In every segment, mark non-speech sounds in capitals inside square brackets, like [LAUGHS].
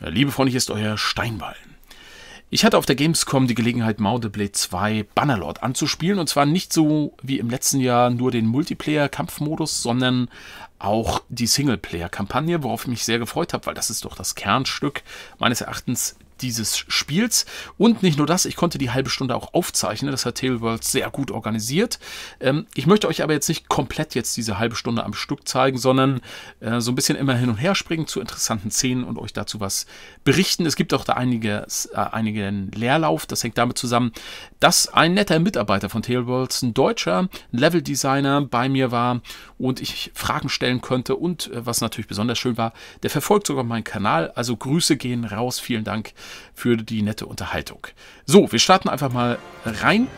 Äh, liebe Freunde, hier ist euer Steinball. Ich hatte auf der Gamescom die Gelegenheit, Mount Blade 2 Bannerlord anzuspielen. Und zwar nicht so wie im letzten Jahr nur den Multiplayer-Kampfmodus, sondern auch die Singleplayer-Kampagne, worauf ich mich sehr gefreut habe, weil das ist doch das Kernstück meines Erachtens dieses Spiels. Und nicht nur das, ich konnte die halbe Stunde auch aufzeichnen. Das hat Tailworld sehr gut organisiert. Ähm, ich möchte euch aber jetzt nicht komplett jetzt diese halbe Stunde am Stück zeigen, sondern äh, so ein bisschen immer hin und her springen zu interessanten Szenen und euch dazu was berichten. Es gibt auch da einiges, äh, einigen Leerlauf. Das hängt damit zusammen, dass ein netter Mitarbeiter von Tailworlds, ein deutscher Level-Designer bei mir war und ich Fragen stellen konnte. Und äh, was natürlich besonders schön war, der verfolgt sogar meinen Kanal. Also Grüße gehen raus. Vielen Dank für die nette Unterhaltung. So, wir starten einfach mal rein.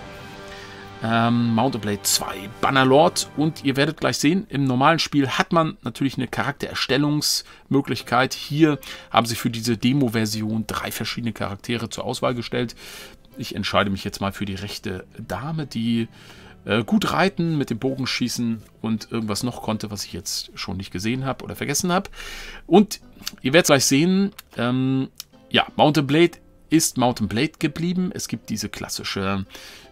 Ähm, Mount Blade 2, Bannerlord und ihr werdet gleich sehen, im normalen Spiel hat man natürlich eine Charaktererstellungsmöglichkeit. Hier haben sie für diese Demo-Version drei verschiedene Charaktere zur Auswahl gestellt. Ich entscheide mich jetzt mal für die rechte Dame, die äh, gut reiten, mit dem Bogen schießen und irgendwas noch konnte, was ich jetzt schon nicht gesehen habe oder vergessen habe. Und ihr werdet gleich sehen, ähm, ja, Mountain Blade ist Mountain Blade geblieben. Es gibt diese klassische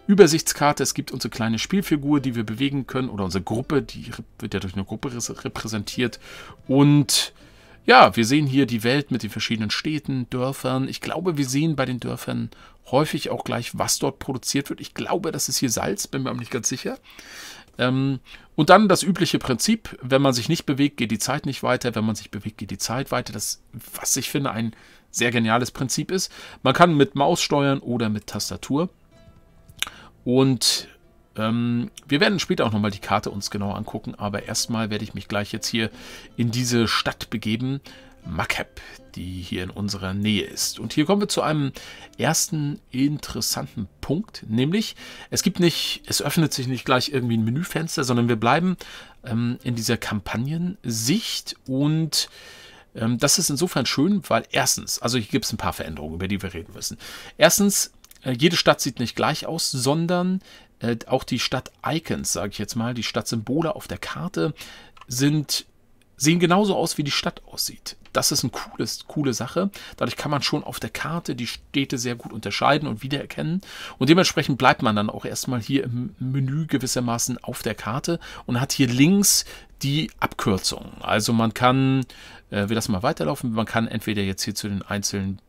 Übersichtskarte, es gibt unsere kleine Spielfigur, die wir bewegen können, oder unsere Gruppe, die wird ja durch eine Gruppe repräsentiert. Und ja, wir sehen hier die Welt mit den verschiedenen Städten, Dörfern. Ich glaube, wir sehen bei den Dörfern häufig auch gleich, was dort produziert wird. Ich glaube, das ist hier Salz, bin mir aber nicht ganz sicher. Ähm, und dann das übliche Prinzip, wenn man sich nicht bewegt, geht die Zeit nicht weiter. Wenn man sich bewegt, geht die Zeit weiter. Das, was ich finde, ein sehr geniales Prinzip ist. Man kann mit Maus steuern oder mit Tastatur. Und ähm, wir werden später auch nochmal die Karte uns genauer angucken, aber erstmal werde ich mich gleich jetzt hier in diese Stadt begeben, Makep, die hier in unserer Nähe ist. Und hier kommen wir zu einem ersten interessanten Punkt, nämlich es gibt nicht, es öffnet sich nicht gleich irgendwie ein Menüfenster, sondern wir bleiben ähm, in dieser Kampagnensicht und ähm, das ist insofern schön, weil erstens, also hier gibt es ein paar Veränderungen, über die wir reden müssen. Erstens, äh, jede Stadt sieht nicht gleich aus, sondern äh, auch die Stadt-Icons, sage ich jetzt mal, die Stadtsymbole auf der Karte sind sehen genauso aus, wie die Stadt aussieht. Das ist eine coole Sache. Dadurch kann man schon auf der Karte die Städte sehr gut unterscheiden und wiedererkennen. Und dementsprechend bleibt man dann auch erstmal hier im Menü gewissermaßen auf der Karte und hat hier links die Abkürzung. Also man kann, äh, wir lassen mal weiterlaufen, man kann entweder jetzt hier zu den einzelnen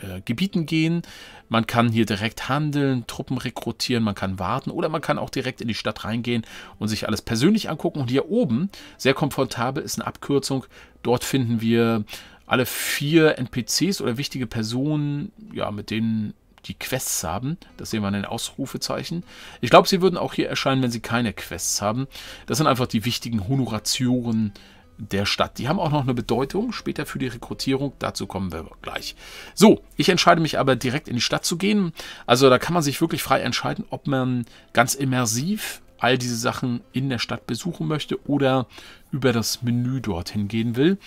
äh, Gebieten gehen, man kann hier direkt handeln, Truppen rekrutieren, man kann warten oder man kann auch direkt in die Stadt reingehen und sich alles persönlich angucken. Und hier oben, sehr komfortabel, ist eine Abkürzung. Dort finden wir alle vier NPCs oder wichtige Personen, ja, mit denen die Quests haben. Das sehen wir in den Ausrufezeichen. Ich glaube, sie würden auch hier erscheinen, wenn sie keine Quests haben. Das sind einfach die wichtigen Honoratioren der Stadt. Die haben auch noch eine Bedeutung später für die Rekrutierung. Dazu kommen wir gleich. So, ich entscheide mich aber direkt in die Stadt zu gehen. Also da kann man sich wirklich frei entscheiden, ob man ganz immersiv all diese Sachen in der Stadt besuchen möchte oder über das Menü dorthin gehen will.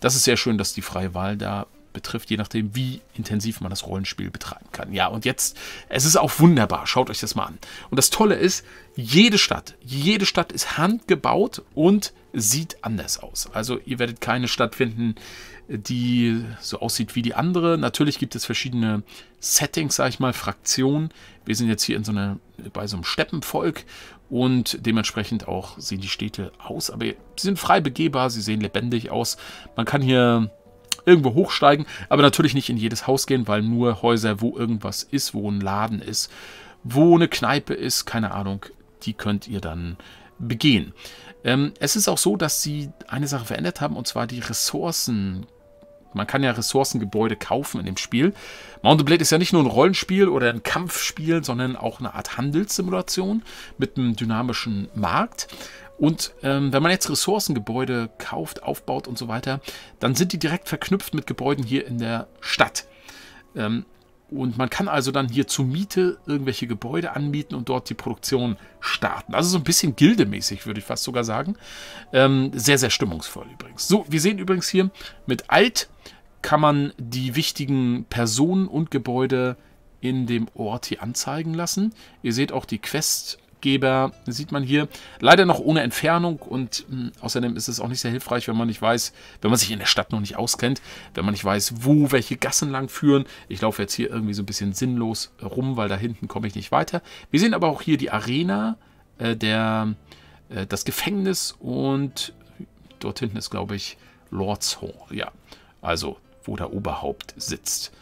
Das ist sehr schön, dass die freie Wahl da betrifft, je nachdem, wie intensiv man das Rollenspiel betreiben kann. Ja, und jetzt, es ist auch wunderbar, schaut euch das mal an. Und das Tolle ist, jede Stadt, jede Stadt ist handgebaut und sieht anders aus. Also ihr werdet keine Stadt finden, die so aussieht wie die andere. Natürlich gibt es verschiedene Settings, sage ich mal, Fraktionen. Wir sind jetzt hier in so einer, bei so einem Steppenvolk und dementsprechend auch sehen die Städte aus. Aber sie sind frei begehbar, sie sehen lebendig aus. Man kann hier irgendwo hochsteigen, aber natürlich nicht in jedes Haus gehen, weil nur Häuser, wo irgendwas ist, wo ein Laden ist, wo eine Kneipe ist, keine Ahnung, die könnt ihr dann begehen. Ähm, es ist auch so, dass sie eine Sache verändert haben, und zwar die Ressourcen. Man kann ja Ressourcengebäude kaufen in dem Spiel. Mount Blade ist ja nicht nur ein Rollenspiel oder ein Kampfspiel, sondern auch eine Art Handelssimulation mit einem dynamischen Markt. Und ähm, wenn man jetzt Ressourcengebäude kauft, aufbaut und so weiter, dann sind die direkt verknüpft mit Gebäuden hier in der Stadt. Ähm, und man kann also dann hier zur Miete irgendwelche Gebäude anmieten und dort die Produktion starten. Also so ein bisschen gildemäßig, würde ich fast sogar sagen. Ähm, sehr, sehr stimmungsvoll übrigens. So, wir sehen übrigens hier, mit Alt kann man die wichtigen Personen und Gebäude in dem Ort hier anzeigen lassen. Ihr seht auch die Quest Arbeitgeber sieht man hier. Leider noch ohne Entfernung und hm, außerdem ist es auch nicht sehr hilfreich, wenn man nicht weiß, wenn man sich in der Stadt noch nicht auskennt, wenn man nicht weiß, wo welche Gassen lang führen. Ich laufe jetzt hier irgendwie so ein bisschen sinnlos rum, weil da hinten komme ich nicht weiter. Wir sehen aber auch hier die Arena, äh, der, äh, das Gefängnis und dort hinten ist, glaube ich, Lord's Hall. Ja, also wo der Oberhaupt sitzt.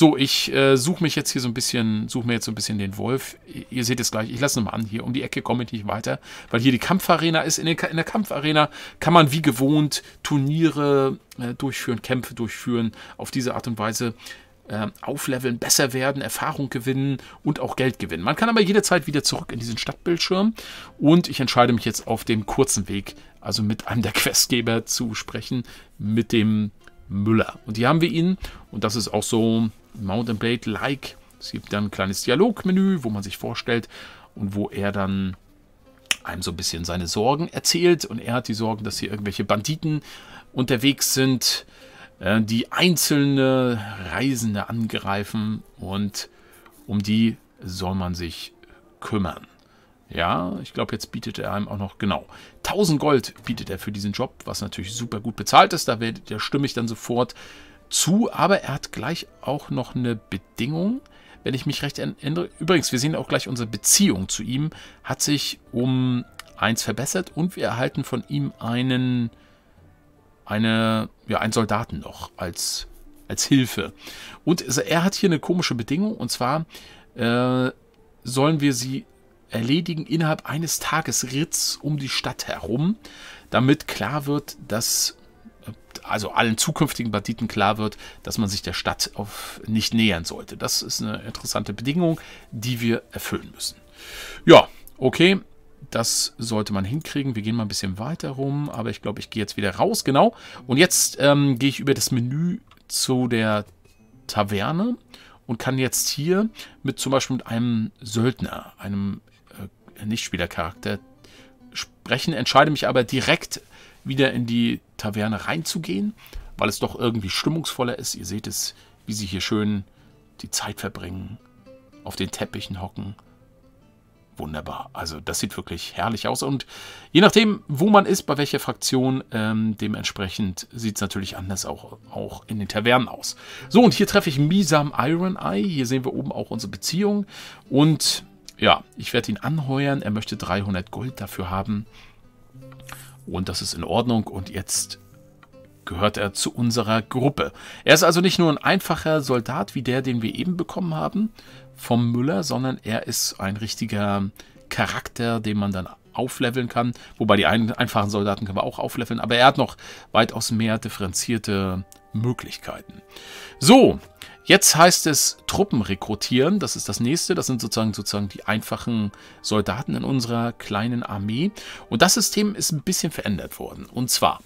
So, ich äh, suche mich jetzt hier so ein bisschen, suche mir jetzt so ein bisschen den Wolf. Ihr seht es gleich, ich lasse nochmal an, hier um die Ecke komme ich nicht weiter, weil hier die Kampfarena ist. In, den, in der Kampfarena kann man wie gewohnt Turniere äh, durchführen, Kämpfe durchführen, auf diese Art und Weise äh, aufleveln, besser werden, Erfahrung gewinnen und auch Geld gewinnen. Man kann aber jederzeit wieder zurück in diesen Stadtbildschirm und ich entscheide mich jetzt auf dem kurzen Weg, also mit einem der [LAUGHS] Questgeber zu sprechen, mit dem Müller. Und hier haben wir ihn und das ist auch so Mountain Blade Like. Es gibt dann ein kleines Dialogmenü, wo man sich vorstellt und wo er dann einem so ein bisschen seine Sorgen erzählt. Und er hat die Sorgen, dass hier irgendwelche Banditen unterwegs sind, äh, die einzelne Reisende angreifen und um die soll man sich kümmern. Ja, ich glaube, jetzt bietet er einem auch noch, genau, 1000 Gold bietet er für diesen Job, was natürlich super gut bezahlt ist. Da wär, der stimme ich dann sofort zu, aber er hat gleich auch noch eine Bedingung, wenn ich mich recht erinnere. Übrigens, wir sehen auch gleich unsere Beziehung zu ihm, hat sich um eins verbessert und wir erhalten von ihm einen, eine, ja, einen Soldaten noch als, als Hilfe. Und er hat hier eine komische Bedingung und zwar äh, sollen wir sie erledigen innerhalb eines Tages Ritz um die Stadt herum, damit klar wird, dass also allen zukünftigen Banditen klar wird, dass man sich der Stadt auf nicht nähern sollte. Das ist eine interessante Bedingung, die wir erfüllen müssen. Ja, okay. Das sollte man hinkriegen. Wir gehen mal ein bisschen weiter rum, aber ich glaube, ich gehe jetzt wieder raus, genau. Und jetzt ähm, gehe ich über das Menü zu der Taverne und kann jetzt hier mit zum Beispiel mit einem Söldner, einem äh, Nichtspielercharakter sprechen, entscheide mich aber direkt wieder in die Taverne reinzugehen, weil es doch irgendwie stimmungsvoller ist. Ihr seht es, wie sie hier schön die Zeit verbringen, auf den Teppichen hocken. Wunderbar. Also das sieht wirklich herrlich aus. Und je nachdem, wo man ist, bei welcher Fraktion, ähm, dementsprechend sieht es natürlich anders auch, auch in den Tavernen aus. So, und hier treffe ich Misam Iron Eye. Hier sehen wir oben auch unsere Beziehung. Und ja, ich werde ihn anheuern. Er möchte 300 Gold dafür haben. Und das ist in Ordnung. Und jetzt gehört er zu unserer Gruppe. Er ist also nicht nur ein einfacher Soldat wie der, den wir eben bekommen haben vom Müller, sondern er ist ein richtiger Charakter, den man dann aufleveln kann. Wobei die ein einfachen Soldaten können wir auch aufleveln, aber er hat noch weitaus mehr differenzierte Möglichkeiten. So, Jetzt heißt es Truppen rekrutieren. Das ist das nächste. Das sind sozusagen, sozusagen die einfachen Soldaten in unserer kleinen Armee. Und das System ist ein bisschen verändert worden. Und zwar,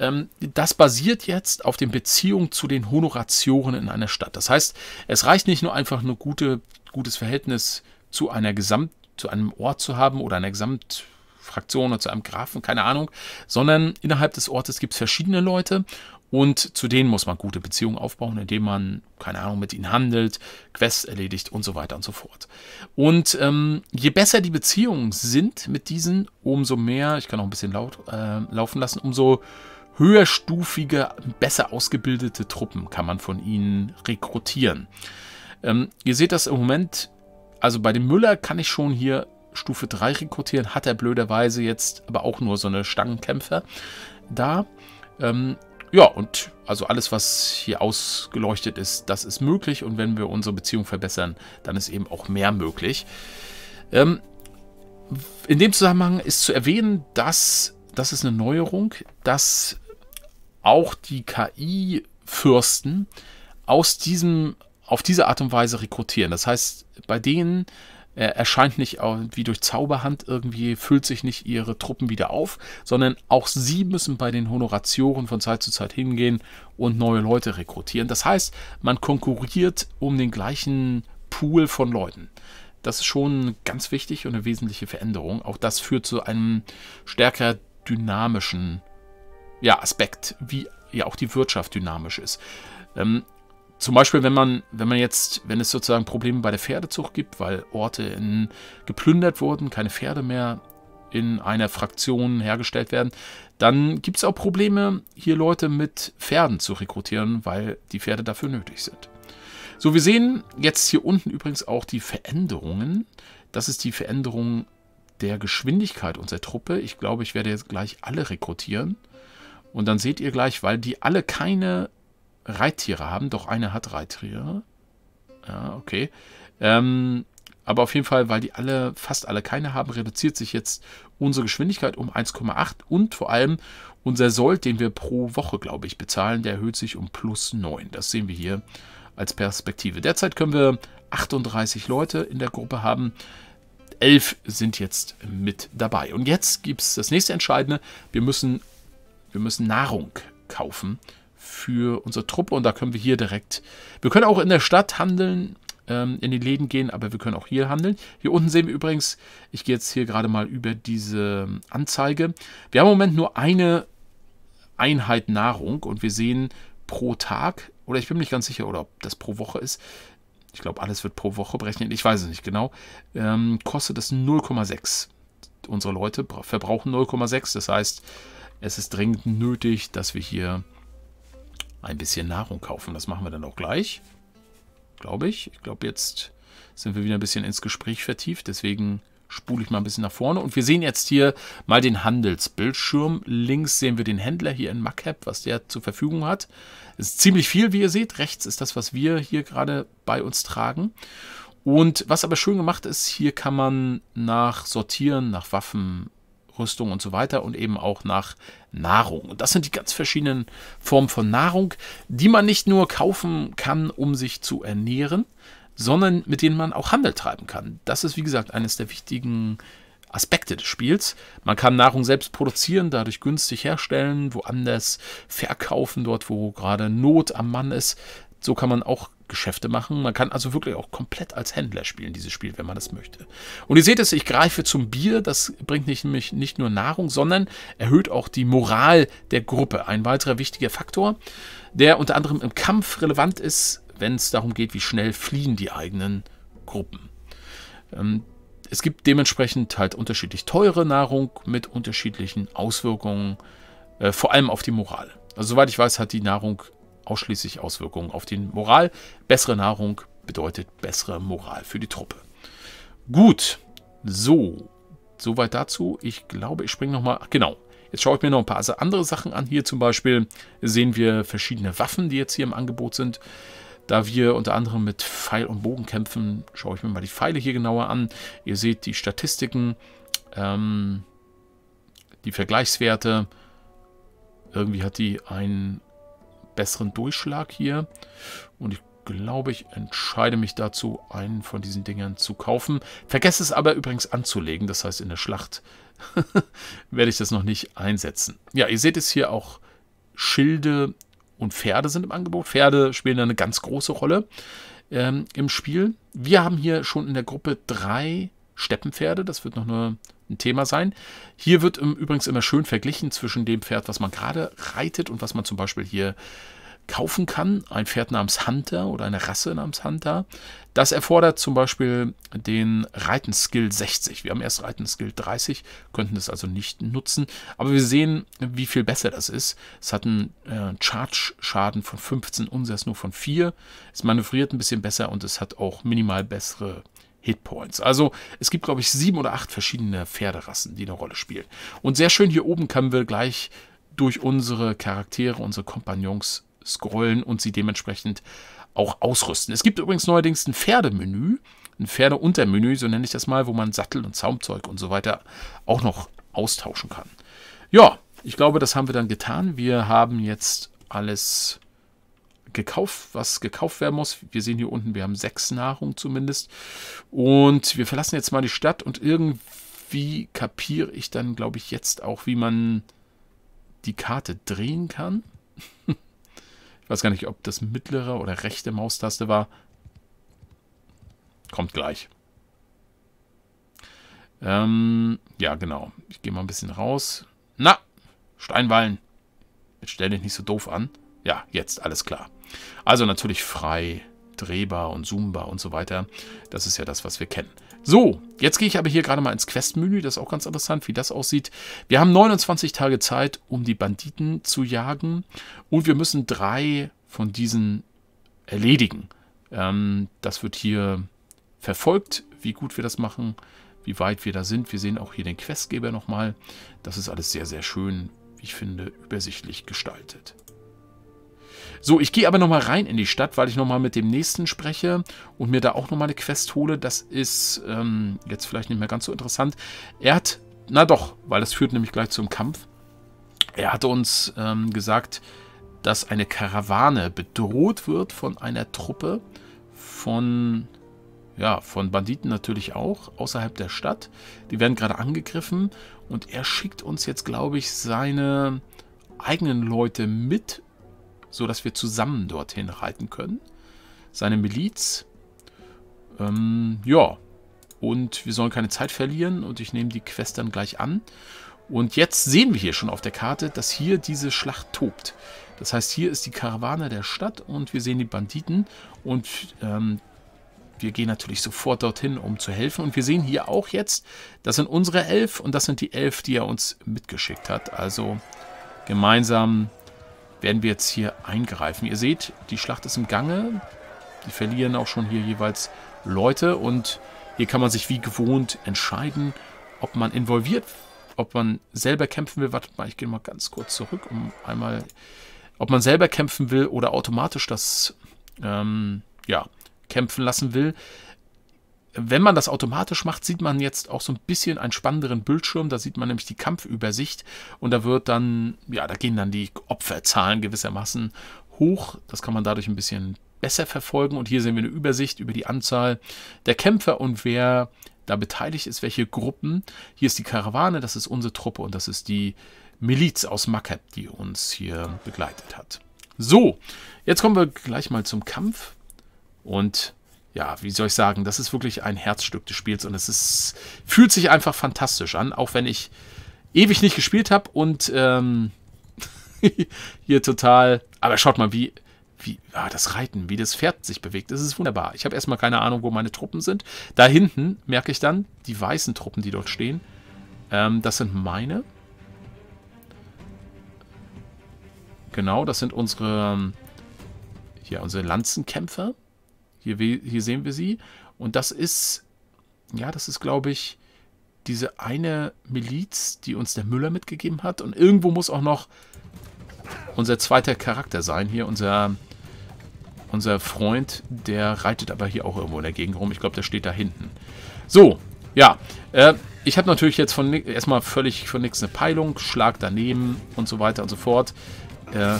ähm, das basiert jetzt auf den Beziehungen zu den Honoratioren in einer Stadt. Das heißt, es reicht nicht nur einfach ein gute, gutes Verhältnis zu einer Gesamt, zu einem Ort zu haben oder einer Gesamt Fraktion oder zu einem Grafen, keine Ahnung, sondern innerhalb des Ortes gibt es verschiedene Leute und zu denen muss man gute Beziehungen aufbauen, indem man, keine Ahnung, mit ihnen handelt, Quests erledigt und so weiter und so fort. Und ähm, je besser die Beziehungen sind mit diesen, umso mehr, ich kann auch ein bisschen laut äh, laufen lassen, umso höherstufige, besser ausgebildete Truppen kann man von ihnen rekrutieren. Ähm, ihr seht das im Moment, also bei dem Müller kann ich schon hier Stufe 3 rekrutieren, hat er blöderweise jetzt aber auch nur so eine Stangenkämpfer da. Ähm, ja, und also alles, was hier ausgeleuchtet ist, das ist möglich. Und wenn wir unsere Beziehung verbessern, dann ist eben auch mehr möglich. Ähm, in dem Zusammenhang ist zu erwähnen, dass das ist eine Neuerung, dass auch die KI-Fürsten aus diesem auf diese Art und Weise rekrutieren. Das heißt, bei denen er erscheint nicht wie durch Zauberhand irgendwie, füllt sich nicht ihre Truppen wieder auf, sondern auch sie müssen bei den Honoratioren von Zeit zu Zeit hingehen und neue Leute rekrutieren. Das heißt, man konkurriert um den gleichen Pool von Leuten. Das ist schon ganz wichtig und eine wesentliche Veränderung. Auch das führt zu einem stärker dynamischen ja, Aspekt, wie ja auch die Wirtschaft dynamisch ist. Ähm, zum Beispiel, wenn man, wenn man jetzt, wenn es sozusagen Probleme bei der Pferdezucht gibt, weil Orte in, geplündert wurden, keine Pferde mehr in einer Fraktion hergestellt werden, dann gibt es auch Probleme, hier Leute mit Pferden zu rekrutieren, weil die Pferde dafür nötig sind. So, wir sehen jetzt hier unten übrigens auch die Veränderungen. Das ist die Veränderung der Geschwindigkeit unserer Truppe. Ich glaube, ich werde jetzt gleich alle rekrutieren. Und dann seht ihr gleich, weil die alle keine Reittiere haben. Doch eine hat Reittiere. Ja, okay. Ähm, aber auf jeden Fall, weil die alle, fast alle keine haben, reduziert sich jetzt unsere Geschwindigkeit um 1,8 und vor allem unser Sold, den wir pro Woche, glaube ich, bezahlen, der erhöht sich um plus 9. Das sehen wir hier als Perspektive. Derzeit können wir 38 Leute in der Gruppe haben. 11 sind jetzt mit dabei. Und jetzt gibt es das nächste Entscheidende. Wir müssen, wir müssen Nahrung kaufen für unsere Truppe und da können wir hier direkt. Wir können auch in der Stadt handeln, ähm, in die Läden gehen, aber wir können auch hier handeln. Hier unten sehen wir übrigens, ich gehe jetzt hier gerade mal über diese ähm, Anzeige. Wir haben im Moment nur eine Einheit Nahrung und wir sehen pro Tag, oder ich bin mir nicht ganz sicher, oder ob das pro Woche ist. Ich glaube, alles wird pro Woche berechnet. Ich weiß es nicht genau. Ähm, kostet das 0,6. Unsere Leute verbrauchen 0,6. Das heißt, es ist dringend nötig, dass wir hier ein bisschen Nahrung kaufen. Das machen wir dann auch gleich, glaube ich. Ich glaube, jetzt sind wir wieder ein bisschen ins Gespräch vertieft. Deswegen spule ich mal ein bisschen nach vorne. Und wir sehen jetzt hier mal den Handelsbildschirm. Links sehen wir den Händler hier in MacHab, was der zur Verfügung hat. Es ist ziemlich viel, wie ihr seht. Rechts ist das, was wir hier gerade bei uns tragen. Und was aber schön gemacht ist, hier kann man nach Sortieren, nach Waffen, Rüstung und so weiter und eben auch nach Nahrung. Und das sind die ganz verschiedenen Formen von Nahrung, die man nicht nur kaufen kann, um sich zu ernähren, sondern mit denen man auch Handel treiben kann. Das ist, wie gesagt, eines der wichtigen Aspekte des Spiels. Man kann Nahrung selbst produzieren, dadurch günstig herstellen, woanders verkaufen, dort wo gerade Not am Mann ist. So kann man auch Geschäfte machen. Man kann also wirklich auch komplett als Händler spielen, dieses Spiel, wenn man das möchte. Und ihr seht es, ich greife zum Bier. Das bringt nämlich nicht nur Nahrung, sondern erhöht auch die Moral der Gruppe. Ein weiterer wichtiger Faktor, der unter anderem im Kampf relevant ist, wenn es darum geht, wie schnell fliehen die eigenen Gruppen. Ähm, es gibt dementsprechend halt unterschiedlich teure Nahrung mit unterschiedlichen Auswirkungen, äh, vor allem auf die Moral. Also soweit ich weiß, hat die Nahrung ausschließlich Auswirkungen auf den Moral. Bessere Nahrung bedeutet bessere Moral für die Truppe. Gut, so, soweit dazu. Ich glaube, ich springe nochmal. Genau, Jetzt schaue ich mir noch ein paar also andere Sachen an. Hier zum Beispiel sehen wir verschiedene Waffen, die jetzt hier im Angebot sind. Da wir unter anderem mit Pfeil und Bogen kämpfen, schaue ich mir mal die Pfeile hier genauer an. Ihr seht die Statistiken, ähm, die Vergleichswerte. Irgendwie hat die ein besseren Durchschlag hier. Und ich glaube, ich entscheide mich dazu, einen von diesen Dingern zu kaufen. Vergesse es aber übrigens anzulegen. Das heißt, in der Schlacht [LAUGHS] werde ich das noch nicht einsetzen. Ja, ihr seht es hier auch. Schilde und Pferde sind im Angebot. Pferde spielen eine ganz große Rolle ähm, im Spiel. Wir haben hier schon in der Gruppe drei Steppenpferde. Das wird noch eine ein Thema sein. Hier wird übrigens immer schön verglichen zwischen dem Pferd, was man gerade reitet und was man zum Beispiel hier kaufen kann. Ein Pferd namens Hunter oder eine Rasse namens Hunter. Das erfordert zum Beispiel den Reitenskill 60. Wir haben erst Reitenskill 30, könnten das also nicht nutzen. Aber wir sehen, wie viel besser das ist. Es hat einen äh, Charge-Schaden von 15, unseres nur von 4. Es manövriert ein bisschen besser und es hat auch minimal bessere Hitpoints. Also es gibt, glaube ich, sieben oder acht verschiedene Pferderassen, die eine Rolle spielen. Und sehr schön hier oben können wir gleich durch unsere Charaktere, unsere Kompagnons scrollen und sie dementsprechend auch ausrüsten. Es gibt übrigens neuerdings ein Pferdemenü, ein Pferdeuntermenü, so nenne ich das mal, wo man Sattel und Zaumzeug und so weiter auch noch austauschen kann. Ja, ich glaube, das haben wir dann getan. Wir haben jetzt alles gekauft, was gekauft werden muss. Wir sehen hier unten, wir haben sechs Nahrung zumindest. Und wir verlassen jetzt mal die Stadt und irgendwie kapiere ich dann, glaube ich, jetzt auch, wie man die Karte drehen kann. [LAUGHS] ich weiß gar nicht, ob das mittlere oder rechte Maustaste war. Kommt gleich. Ähm, ja, genau. Ich gehe mal ein bisschen raus. Na, Steinwallen. Jetzt stell dich nicht so doof an. Ja, jetzt, alles klar. Also natürlich frei, drehbar und zoombar und so weiter. Das ist ja das, was wir kennen. So, jetzt gehe ich aber hier gerade mal ins Quest-Menü. Das ist auch ganz interessant, wie das aussieht. Wir haben 29 Tage Zeit, um die Banditen zu jagen. Und wir müssen drei von diesen erledigen. Ähm, das wird hier verfolgt, wie gut wir das machen, wie weit wir da sind. Wir sehen auch hier den Questgeber nochmal. Das ist alles sehr, sehr schön, ich finde, übersichtlich gestaltet. So, ich gehe aber nochmal rein in die Stadt, weil ich nochmal mit dem nächsten spreche und mir da auch nochmal eine Quest hole. Das ist ähm, jetzt vielleicht nicht mehr ganz so interessant. Er hat, na doch, weil das führt nämlich gleich zum Kampf. Er hatte uns ähm, gesagt, dass eine Karawane bedroht wird von einer Truppe von, ja, von Banditen natürlich auch, außerhalb der Stadt. Die werden gerade angegriffen und er schickt uns jetzt, glaube ich, seine eigenen Leute mit so dass wir zusammen dorthin reiten können. Seine Miliz. Ähm, ja. Und wir sollen keine Zeit verlieren und ich nehme die Quest dann gleich an. Und jetzt sehen wir hier schon auf der Karte, dass hier diese Schlacht tobt. Das heißt, hier ist die Karawane der Stadt und wir sehen die Banditen und ähm, wir gehen natürlich sofort dorthin, um zu helfen. Und wir sehen hier auch jetzt, das sind unsere elf und das sind die elf, die er uns mitgeschickt hat. Also gemeinsam werden wir jetzt hier eingreifen. Ihr seht, die Schlacht ist im Gange. Die verlieren auch schon hier jeweils Leute und hier kann man sich wie gewohnt entscheiden, ob man involviert, ob man selber kämpfen will. Warte mal, ich gehe mal ganz kurz zurück, um einmal, ob man selber kämpfen will oder automatisch das ähm, ja, kämpfen lassen will wenn man das automatisch macht, sieht man jetzt auch so ein bisschen einen spannenderen Bildschirm. Da sieht man nämlich die Kampfübersicht und da wird dann, ja, da gehen dann die Opferzahlen gewissermaßen hoch. Das kann man dadurch ein bisschen besser verfolgen. Und hier sehen wir eine Übersicht über die Anzahl der Kämpfer und wer da beteiligt ist, welche Gruppen. Hier ist die Karawane, das ist unsere Truppe und das ist die Miliz aus Makab, die uns hier begleitet hat. So, jetzt kommen wir gleich mal zum Kampf und ja, wie soll ich sagen, das ist wirklich ein Herzstück des Spiels und es ist, fühlt sich einfach fantastisch an, auch wenn ich ewig nicht gespielt habe und ähm, [LAUGHS] hier total. Aber schaut mal, wie, wie ah, das Reiten, wie das Pferd sich bewegt. Das ist wunderbar. Ich habe erstmal keine Ahnung, wo meine Truppen sind. Da hinten merke ich dann die weißen Truppen, die dort stehen. Ähm, das sind meine. Genau, das sind unsere, hier unsere Lanzenkämpfer. Hier, hier sehen wir sie. Und das ist, ja, das ist, glaube ich, diese eine Miliz, die uns der Müller mitgegeben hat. Und irgendwo muss auch noch unser zweiter Charakter sein. Hier unser, unser Freund, der reitet aber hier auch irgendwo in der Gegend rum. Ich glaube, der steht da hinten. So, ja. Äh, ich habe natürlich jetzt von erstmal völlig von nichts eine Peilung, Schlag daneben und so weiter und so fort. Äh,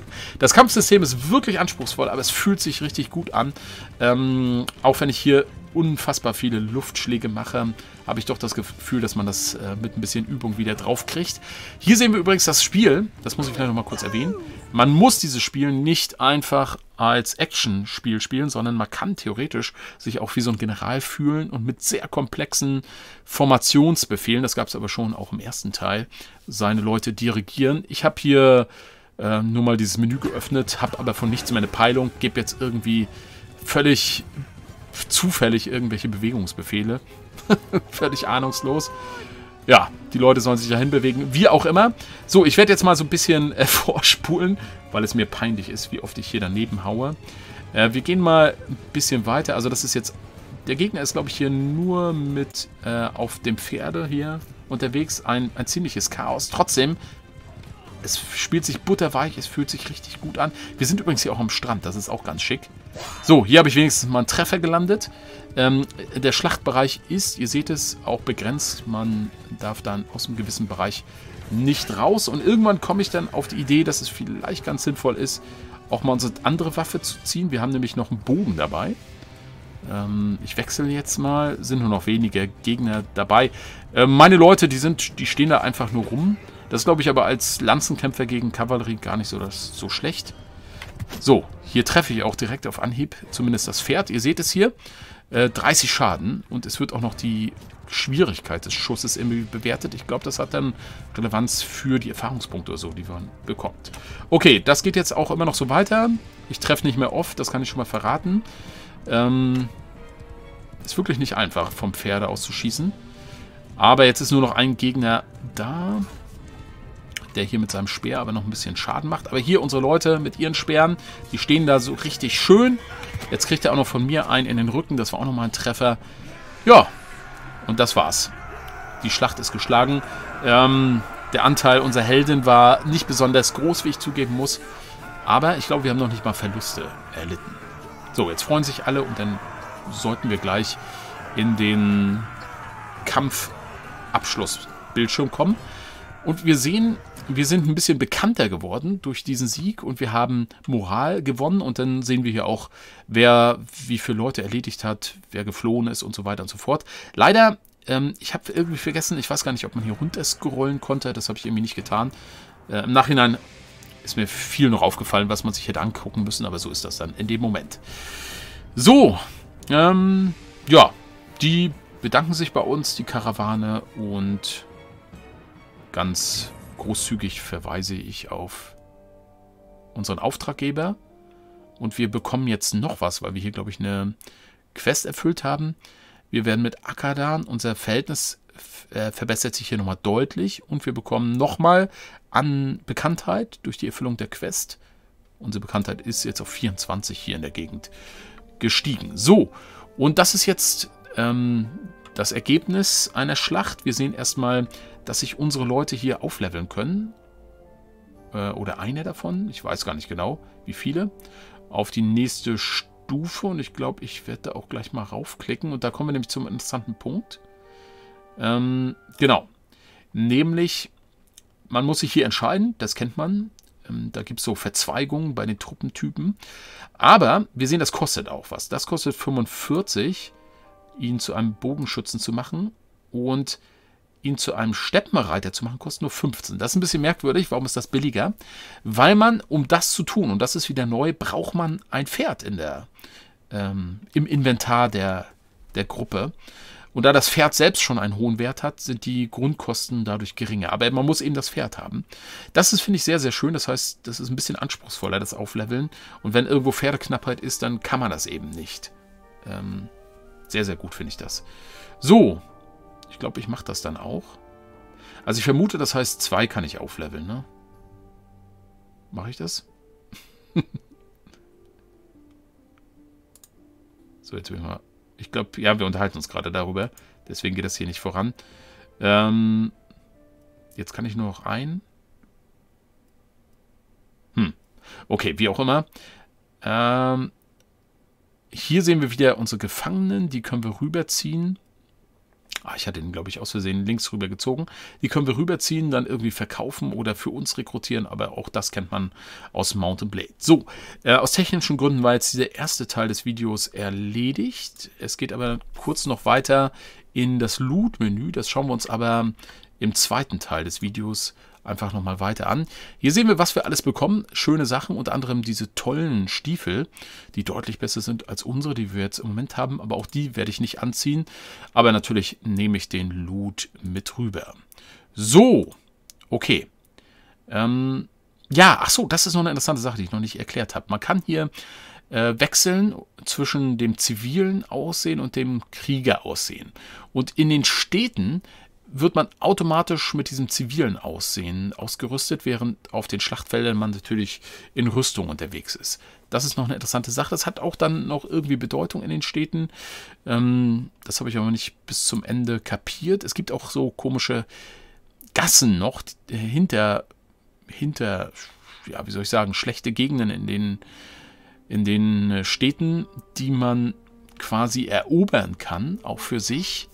[LAUGHS] das Kampfsystem ist wirklich anspruchsvoll, aber es fühlt sich richtig gut an. Ähm, auch wenn ich hier unfassbar viele Luftschläge mache, habe ich doch das Gefühl, dass man das äh, mit ein bisschen Übung wieder draufkriegt. Hier sehen wir übrigens das Spiel, das muss ich vielleicht nochmal kurz erwähnen. Man muss dieses Spiel nicht einfach als Action-Spiel spielen, sondern man kann theoretisch sich auch wie so ein General fühlen und mit sehr komplexen Formationsbefehlen, das gab es aber schon auch im ersten Teil, seine Leute dirigieren. Ich habe hier ähm, nur mal dieses Menü geöffnet, habe aber von nichts mehr eine Peilung, gebe jetzt irgendwie völlig zufällig irgendwelche Bewegungsbefehle. [LAUGHS] völlig ahnungslos. Ja, die Leute sollen sich dahin bewegen, wie auch immer. So, ich werde jetzt mal so ein bisschen äh, [LAUGHS] vorspulen, weil es mir peinlich ist, wie oft ich hier daneben haue. Äh, wir gehen mal ein bisschen weiter. Also das ist jetzt... Der Gegner ist, glaube ich, hier nur mit äh, auf dem Pferde hier unterwegs. Ein, ein ziemliches Chaos. Trotzdem es spielt sich butterweich, es fühlt sich richtig gut an. Wir sind übrigens hier auch am Strand, das ist auch ganz schick. So, hier habe ich wenigstens mal einen Treffer gelandet. Ähm, der Schlachtbereich ist, ihr seht es, auch begrenzt. Man darf dann aus einem gewissen Bereich nicht raus. Und irgendwann komme ich dann auf die Idee, dass es vielleicht ganz sinnvoll ist, auch mal unsere andere Waffe zu ziehen. Wir haben nämlich noch einen Bogen dabei. Ähm, ich wechsle jetzt mal. Sind nur noch wenige Gegner dabei. Äh, meine Leute, die, sind, die stehen da einfach nur rum. Das glaube ich aber als Lanzenkämpfer gegen Kavallerie gar nicht so, das, so schlecht. So, hier treffe ich auch direkt auf Anhieb, zumindest das Pferd. Ihr seht es hier, äh, 30 Schaden und es wird auch noch die Schwierigkeit des Schusses irgendwie bewertet. Ich glaube, das hat dann Relevanz für die Erfahrungspunkte oder so, die man bekommt. Okay, das geht jetzt auch immer noch so weiter. Ich treffe nicht mehr oft, das kann ich schon mal verraten. Ähm, ist wirklich nicht einfach, vom Pferde aus zu schießen. Aber jetzt ist nur noch ein Gegner da der hier mit seinem Speer aber noch ein bisschen Schaden macht. Aber hier unsere Leute mit ihren Speeren, die stehen da so richtig schön. Jetzt kriegt er auch noch von mir einen in den Rücken. Das war auch nochmal ein Treffer. Ja, und das war's. Die Schlacht ist geschlagen. Ähm, der Anteil unserer Heldin war nicht besonders groß, wie ich zugeben muss. Aber ich glaube, wir haben noch nicht mal Verluste erlitten. So, jetzt freuen sich alle und dann sollten wir gleich in den Kampfabschlussbildschirm kommen. Und wir sehen, wir sind ein bisschen bekannter geworden durch diesen Sieg und wir haben Moral gewonnen und dann sehen wir hier auch, wer wie viele Leute erledigt hat, wer geflohen ist und so weiter und so fort. Leider, ähm, ich habe irgendwie vergessen, ich weiß gar nicht, ob man hier runter scrollen konnte, das habe ich irgendwie nicht getan. Äh, Im Nachhinein ist mir viel noch aufgefallen, was man sich hätte angucken müssen, aber so ist das dann in dem Moment. So, ähm, ja, die bedanken sich bei uns, die Karawane und Ganz großzügig verweise ich auf unseren Auftraggeber. Und wir bekommen jetzt noch was, weil wir hier, glaube ich, eine Quest erfüllt haben. Wir werden mit Akadan, unser Verhältnis äh, verbessert sich hier nochmal deutlich. Und wir bekommen nochmal an Bekanntheit durch die Erfüllung der Quest. Unsere Bekanntheit ist jetzt auf 24 hier in der Gegend gestiegen. So, und das ist jetzt ähm, das Ergebnis einer Schlacht. Wir sehen erstmal dass sich unsere Leute hier aufleveln können. Äh, oder einer davon, ich weiß gar nicht genau, wie viele. Auf die nächste Stufe und ich glaube, ich werde da auch gleich mal raufklicken und da kommen wir nämlich zum interessanten Punkt. Ähm, genau, nämlich man muss sich hier entscheiden, das kennt man. Ähm, da gibt es so Verzweigungen bei den Truppentypen. Aber wir sehen, das kostet auch was. Das kostet 45, ihn zu einem Bogenschützen zu machen. Und ihn zu einem Steppenreiter zu machen, kostet nur 15. Das ist ein bisschen merkwürdig. Warum ist das billiger? Weil man, um das zu tun, und das ist wieder neu, braucht man ein Pferd in der, ähm, im Inventar der, der Gruppe. Und da das Pferd selbst schon einen hohen Wert hat, sind die Grundkosten dadurch geringer. Aber man muss eben das Pferd haben. Das ist, finde ich, sehr, sehr schön. Das heißt, das ist ein bisschen anspruchsvoller, das Aufleveln. Und wenn irgendwo Pferdeknappheit ist, dann kann man das eben nicht. Ähm, sehr, sehr gut finde ich das. So, ich glaube, ich mache das dann auch. Also ich vermute, das heißt, zwei kann ich aufleveln, ne? Mache ich das? [LAUGHS] so, jetzt will ich mal... Ich glaube, ja, wir unterhalten uns gerade darüber. Deswegen geht das hier nicht voran. Ähm, jetzt kann ich nur noch einen. Hm. Okay, wie auch immer. Ähm, hier sehen wir wieder unsere Gefangenen. Die können wir rüberziehen. Ah, ich hatte ihn, glaube ich, aus Versehen links rüber gezogen. Die können wir rüberziehen, dann irgendwie verkaufen oder für uns rekrutieren, aber auch das kennt man aus Mountain Blade. So, äh, aus technischen Gründen war jetzt dieser erste Teil des Videos erledigt. Es geht aber kurz noch weiter in das Loot-Menü. Das schauen wir uns aber im zweiten Teil des Videos an einfach nochmal weiter an. Hier sehen wir, was wir alles bekommen. Schöne Sachen, unter anderem diese tollen Stiefel, die deutlich besser sind als unsere, die wir jetzt im Moment haben. Aber auch die werde ich nicht anziehen. Aber natürlich nehme ich den Loot mit rüber. So, okay. Ähm, ja, ach so, das ist noch eine interessante Sache, die ich noch nicht erklärt habe. Man kann hier äh, wechseln zwischen dem zivilen Aussehen und dem Kriegeraussehen. Und in den Städten wird man automatisch mit diesem zivilen Aussehen ausgerüstet, während auf den Schlachtfeldern man natürlich in Rüstung unterwegs ist. Das ist noch eine interessante Sache. Das hat auch dann noch irgendwie Bedeutung in den Städten. Ähm, das habe ich aber nicht bis zum Ende kapiert. Es gibt auch so komische Gassen noch äh, hinter, hinter, ja, wie soll ich sagen, schlechte Gegenden in den, in den äh, Städten, die man quasi erobern kann, auch für sich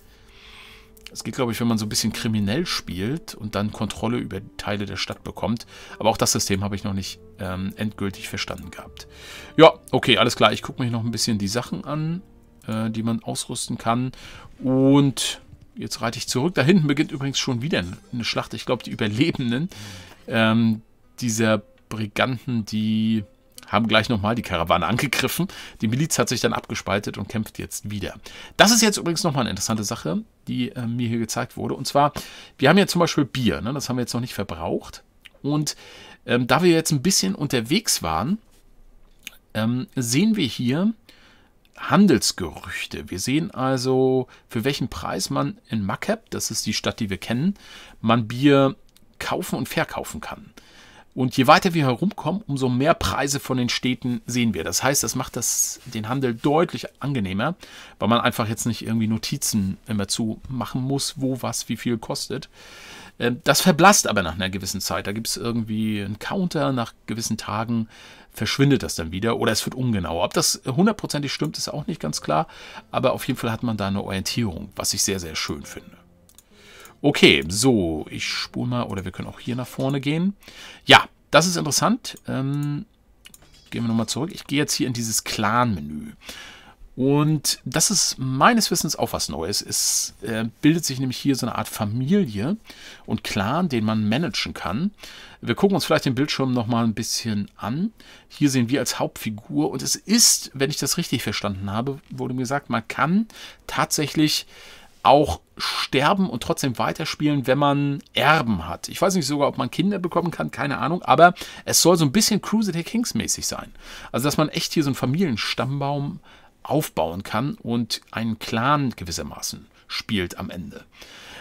es geht, glaube ich, wenn man so ein bisschen kriminell spielt und dann Kontrolle über Teile der Stadt bekommt. Aber auch das System habe ich noch nicht ähm, endgültig verstanden gehabt. Ja, okay, alles klar. Ich gucke mich noch ein bisschen die Sachen an, äh, die man ausrüsten kann. Und jetzt reite ich zurück. Da hinten beginnt übrigens schon wieder eine Schlacht. Ich glaube, die Überlebenden ähm, dieser Briganten, die haben gleich nochmal die Karawane angegriffen. Die Miliz hat sich dann abgespaltet und kämpft jetzt wieder. Das ist jetzt übrigens nochmal eine interessante Sache, die äh, mir hier gezeigt wurde. Und zwar, wir haben ja zum Beispiel Bier, ne? das haben wir jetzt noch nicht verbraucht. Und ähm, da wir jetzt ein bisschen unterwegs waren, ähm, sehen wir hier Handelsgerüchte. Wir sehen also, für welchen Preis man in Makab, das ist die Stadt, die wir kennen, man Bier kaufen und verkaufen kann. Und je weiter wir herumkommen, umso mehr Preise von den Städten sehen wir. Das heißt, das macht das, den Handel deutlich angenehmer, weil man einfach jetzt nicht irgendwie Notizen immer zu machen muss, wo was wie viel kostet. Ähm, das verblasst aber nach einer gewissen Zeit. Da gibt es irgendwie einen Counter, nach gewissen Tagen verschwindet das dann wieder oder es wird ungenau. Ob das hundertprozentig stimmt, ist auch nicht ganz klar, aber auf jeden Fall hat man da eine Orientierung, was ich sehr, sehr schön finde. Okay, so, ich spule mal, oder wir können auch hier nach vorne gehen. Ja, das ist interessant. Ähm, gehen wir nochmal zurück. Ich gehe jetzt hier in dieses Clan-Menü. Und das ist meines Wissens auch was Neues. Es äh, bildet sich nämlich hier so eine Art Familie und Clan, den man managen kann. Wir gucken uns vielleicht den Bildschirm nochmal ein bisschen an. Hier sehen wir als Hauptfigur und es ist, wenn ich das richtig verstanden habe, wurde mir gesagt, man kann tatsächlich auch sterben und trotzdem weiterspielen, wenn man Erben hat. Ich weiß nicht sogar, ob man Kinder bekommen kann, keine Ahnung, aber es soll so ein bisschen Crusader Kings mäßig sein. Also, dass man echt hier so einen Familienstammbaum aufbauen kann und einen Clan gewissermaßen spielt am Ende.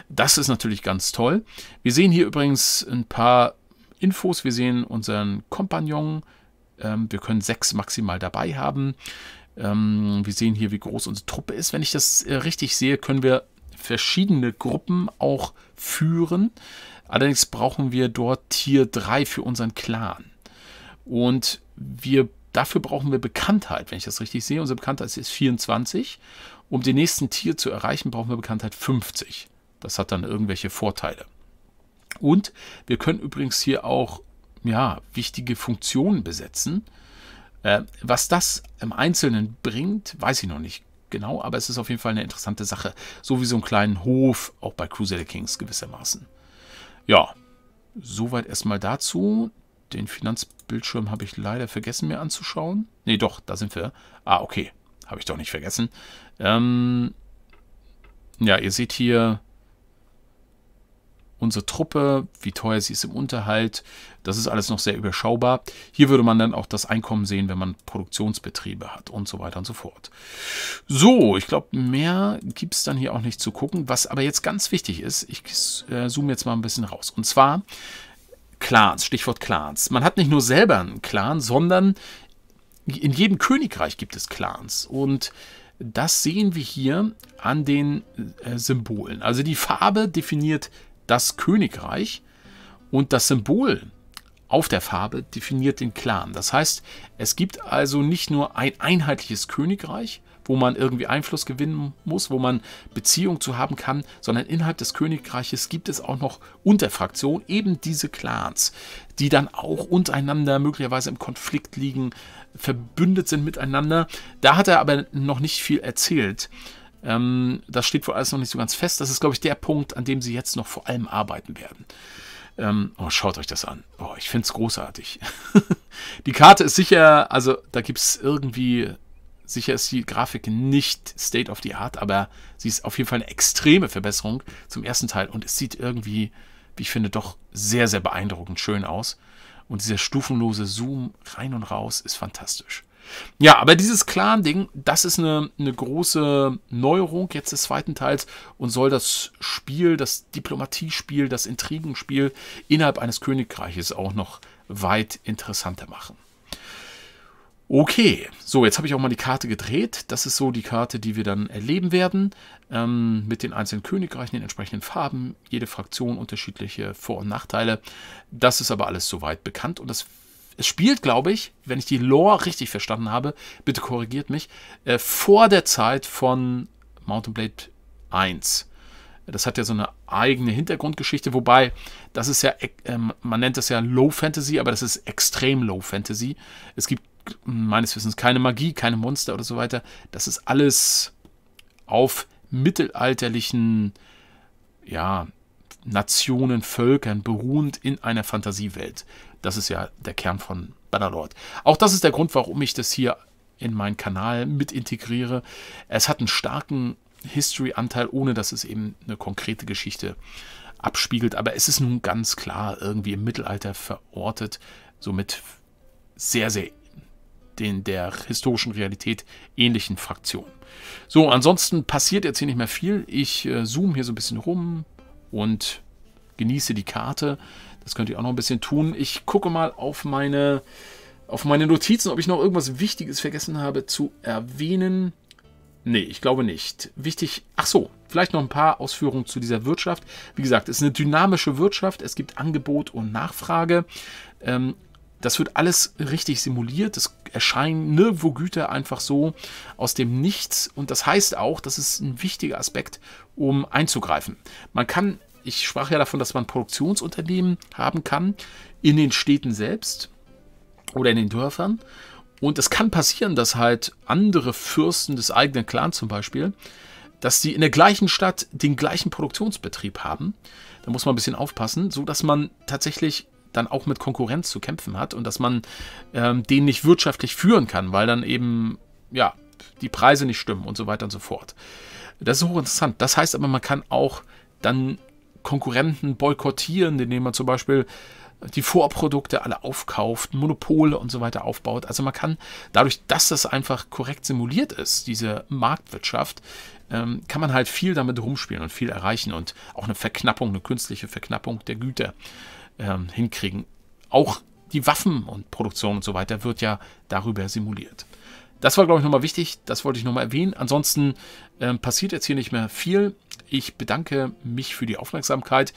Das ist natürlich ganz toll. Wir sehen hier übrigens ein paar Infos. Wir sehen unseren Kompagnon. Ähm, wir können sechs maximal dabei haben. Ähm, wir sehen hier, wie groß unsere Truppe ist. Wenn ich das äh, richtig sehe, können wir verschiedene Gruppen auch führen. Allerdings brauchen wir dort Tier 3 für unseren Clan. Und wir, dafür brauchen wir Bekanntheit, wenn ich das richtig sehe. Unsere Bekanntheit ist 24. Um den nächsten Tier zu erreichen, brauchen wir Bekanntheit 50. Das hat dann irgendwelche Vorteile. Und wir können übrigens hier auch ja, wichtige Funktionen besetzen. Äh, was das im Einzelnen bringt, weiß ich noch nicht genau, aber es ist auf jeden Fall eine interessante Sache. So wie so einen kleinen Hof, auch bei Crusader Kings gewissermaßen. Ja, soweit erstmal dazu. Den Finanzbildschirm habe ich leider vergessen, mir anzuschauen. Ne, doch, da sind wir. Ah, okay. Habe ich doch nicht vergessen. Ähm, ja, ihr seht hier unsere Truppe, wie teuer sie ist im Unterhalt. Das ist alles noch sehr überschaubar. Hier würde man dann auch das Einkommen sehen, wenn man Produktionsbetriebe hat und so weiter und so fort. So, ich glaube, mehr gibt es dann hier auch nicht zu gucken. Was aber jetzt ganz wichtig ist, ich äh, zoome jetzt mal ein bisschen raus. Und zwar Clans, Stichwort Clans. Man hat nicht nur selber einen Clan, sondern in jedem Königreich gibt es Clans. Und das sehen wir hier an den äh, Symbolen. Also die Farbe definiert das Königreich und das Symbol auf der Farbe definiert den Clan. Das heißt, es gibt also nicht nur ein einheitliches Königreich, wo man irgendwie Einfluss gewinnen muss, wo man Beziehung zu haben kann, sondern innerhalb des Königreiches gibt es auch noch Unterfraktionen, eben diese Clans, die dann auch untereinander möglicherweise im Konflikt liegen, verbündet sind miteinander. Da hat er aber noch nicht viel erzählt. Ähm, das steht wohl alles noch nicht so ganz fest. Das ist, glaube ich, der Punkt, an dem sie jetzt noch vor allem arbeiten werden. Ähm, oh, schaut euch das an. Oh, ich finde es großartig. [LAUGHS] die Karte ist sicher, also da gibt es irgendwie, sicher ist die Grafik nicht State of the Art, aber sie ist auf jeden Fall eine extreme Verbesserung zum ersten Teil und es sieht irgendwie, wie ich finde, doch sehr, sehr beeindruckend schön aus. Und dieser stufenlose Zoom rein und raus ist fantastisch. Ja, aber dieses Clan-Ding, das ist eine, eine große Neuerung jetzt des zweiten Teils und soll das Spiel, das Diplomatiespiel, das Intrigenspiel innerhalb eines Königreiches auch noch weit interessanter machen. Okay, so jetzt habe ich auch mal die Karte gedreht. Das ist so die Karte, die wir dann erleben werden. Ähm, mit den einzelnen Königreichen, den entsprechenden Farben, jede Fraktion unterschiedliche Vor- und Nachteile. Das ist aber alles soweit bekannt und das es spielt, glaube ich, wenn ich die Lore richtig verstanden habe, bitte korrigiert mich, äh, vor der Zeit von Mountain Blade 1. Das hat ja so eine eigene Hintergrundgeschichte, wobei das ist ja, äh, ähm, man nennt das ja Low Fantasy, aber das ist extrem Low Fantasy. Es gibt meines Wissens keine Magie, keine Monster oder so weiter. Das ist alles auf mittelalterlichen, ja, Nationen, Völkern beruhend in einer Fantasiewelt. Das ist ja der Kern von Bannerlord. Auch das ist der Grund, warum ich das hier in meinen Kanal mit integriere. Es hat einen starken History-Anteil, ohne dass es eben eine konkrete Geschichte abspiegelt. Aber es ist nun ganz klar irgendwie im Mittelalter verortet, somit sehr, sehr den der historischen Realität ähnlichen Fraktionen. So, ansonsten passiert jetzt hier nicht mehr viel. Ich äh, zoome hier so ein bisschen rum und genieße die Karte. Das könnt ihr auch noch ein bisschen tun. Ich gucke mal auf meine, auf meine Notizen, ob ich noch irgendwas Wichtiges vergessen habe zu erwähnen. Nee, ich glaube nicht. Wichtig, ach so, vielleicht noch ein paar Ausführungen zu dieser Wirtschaft. Wie gesagt, es ist eine dynamische Wirtschaft. Es gibt Angebot und Nachfrage. Ähm, das wird alles richtig simuliert. Es erscheinen nirgendwo Güter einfach so aus dem Nichts. Und das heißt auch, das ist ein wichtiger Aspekt, um einzugreifen. Man kann ich sprach ja davon, dass man Produktionsunternehmen haben kann in den Städten selbst oder in den Dörfern. Und es kann passieren, dass halt andere Fürsten des eigenen Clans zum Beispiel, dass die in der gleichen Stadt den gleichen Produktionsbetrieb haben. Da muss man ein bisschen aufpassen, sodass man tatsächlich dann auch mit Konkurrenz zu kämpfen hat und dass man ähm, den nicht wirtschaftlich führen kann, weil dann eben ja die Preise nicht stimmen und so weiter und so fort. Das ist hochinteressant. Das heißt aber, man kann auch dann Konkurrenten boykottieren, indem man zum Beispiel die Vorprodukte alle aufkauft, Monopole und so weiter aufbaut. Also man kann dadurch, dass das einfach korrekt simuliert ist, diese Marktwirtschaft, ähm, kann man halt viel damit rumspielen und viel erreichen und auch eine Verknappung, eine künstliche Verknappung der Güter ähm, hinkriegen. Auch die Waffen und Produktion und so weiter wird ja darüber simuliert das war, glaube ich, nochmal wichtig. Das wollte ich nochmal erwähnen. Ansonsten äh, passiert jetzt hier nicht mehr viel. Ich bedanke mich für die Aufmerksamkeit.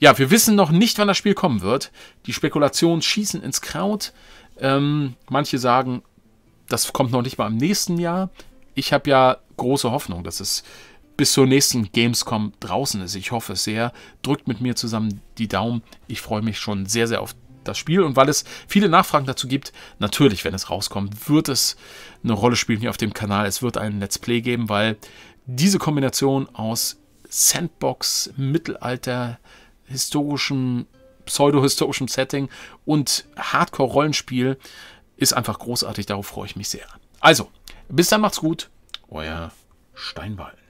Ja, wir wissen noch nicht, wann das Spiel kommen wird. Die Spekulationen schießen ins Kraut. Ähm, manche sagen, das kommt noch nicht mal im nächsten Jahr. Ich habe ja große Hoffnung, dass es bis zur nächsten Gamescom draußen ist. Ich hoffe es sehr. Drückt mit mir zusammen die Daumen. Ich freue mich schon sehr, sehr auf das Spiel. Und weil es viele Nachfragen dazu gibt, natürlich, wenn es rauskommt, wird es eine Rolle spielen hier auf dem Kanal. Es wird ein Let's Play geben, weil diese Kombination aus Sandbox, Mittelalter, historischem, pseudo-historischem Setting und Hardcore-Rollenspiel ist einfach großartig. Darauf freue ich mich sehr. Also, bis dann, macht's gut. Euer Steinball.